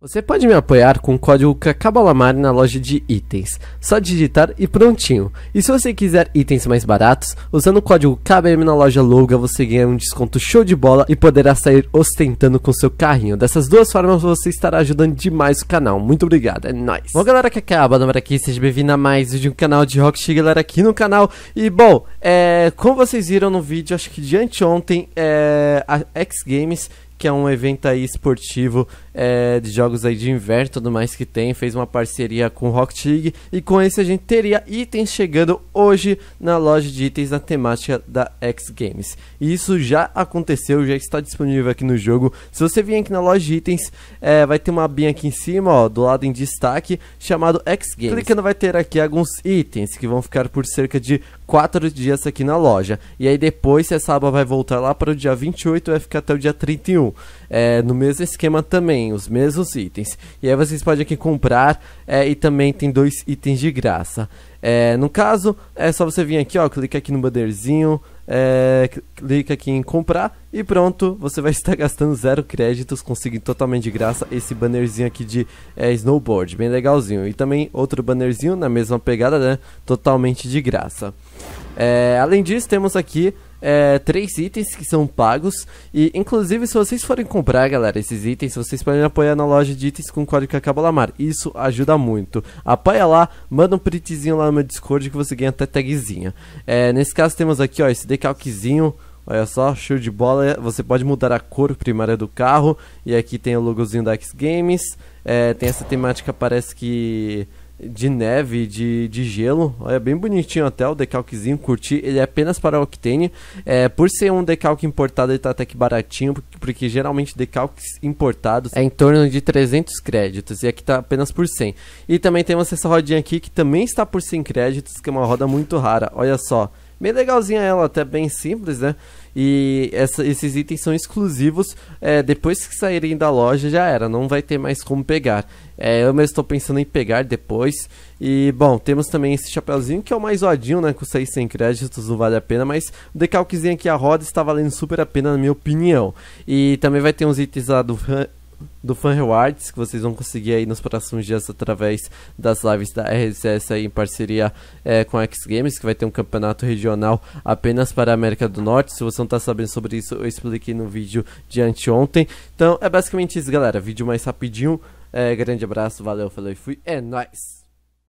Você pode me apoiar com o código CACABALAMAR na loja de itens. Só digitar e prontinho. E se você quiser itens mais baratos, usando o código KBM na loja Louga você ganha um desconto show de bola e poderá sair ostentando com seu carrinho. Dessas duas formas você estará ajudando demais o canal. Muito obrigado, é nóis. Bom galera que acaba, Namara aqui, seja bem-vindo a mais um canal de Rock galera aqui no canal. E bom, é, como vocês viram no vídeo, acho que de anteontem, é, a X Games que é um evento aí esportivo é, de jogos aí de inverno tudo mais que tem. Fez uma parceria com o Rock League e com esse a gente teria itens chegando hoje na loja de itens da temática da X Games. E isso já aconteceu, já está disponível aqui no jogo. Se você vir aqui na loja de itens, é, vai ter uma abinha aqui em cima, ó, do lado em destaque, chamado X Games. Clicando vai ter aqui alguns itens que vão ficar por cerca de 4 dias aqui na loja. E aí depois essa aba vai voltar lá para o dia 28 e vai ficar até o dia 31. É, no mesmo esquema também, os mesmos itens. E aí vocês podem aqui comprar é, e também tem dois itens de graça. É, no caso, é só você vir aqui, ó, clica aqui no bannerzinho, é, clica aqui em comprar e pronto, você vai estar gastando zero créditos, conseguindo totalmente de graça esse bannerzinho aqui de é, snowboard, bem legalzinho. E também outro bannerzinho na mesma pegada, né, totalmente de graça. É, além disso, temos aqui é, três itens que são pagos. E, inclusive, se vocês forem comprar, galera, esses itens, vocês podem apoiar na loja de itens com o código Acabolamar. Isso ajuda muito. Apoia lá, manda um printzinho lá no meu Discord que você ganha até tagzinha. É, nesse caso, temos aqui, ó, esse decalquezinho. Olha só, show de bola. Você pode mudar a cor primária do carro. E aqui tem o logozinho da X Games. É, tem essa temática, parece que de neve, de, de gelo. É bem bonitinho até o decalquezinho, curti. Ele é apenas para Octane. É, por ser um decalque importado, ele tá até que baratinho, porque, porque geralmente decalques importados é em torno de 300 créditos, e aqui tá apenas por 100. E também temos essa rodinha aqui que também está por 100 créditos, que é uma roda muito rara. Olha só. Bem legalzinha ela, até tá bem simples, né? E essa, esses itens são exclusivos. É, depois que saírem da loja, já era. Não vai ter mais como pegar. É, eu mesmo estou pensando em pegar depois. E, bom, temos também esse chapéuzinho que é o mais zoadinho, né? Com 6 sem créditos, não vale a pena. Mas o decalquezinho aqui, a roda, está valendo super a pena, na minha opinião. E também vai ter uns itens lá do do Fan Rewards, que vocês vão conseguir aí nos próximos dias através das lives da RSS aí em parceria é, com a X Games, que vai ter um campeonato regional apenas para a América do Norte. Se você não tá sabendo sobre isso, eu expliquei no vídeo de anteontem. Então é basicamente isso, galera. Vídeo mais rapidinho. É, grande abraço, valeu, falou e fui. É nóis!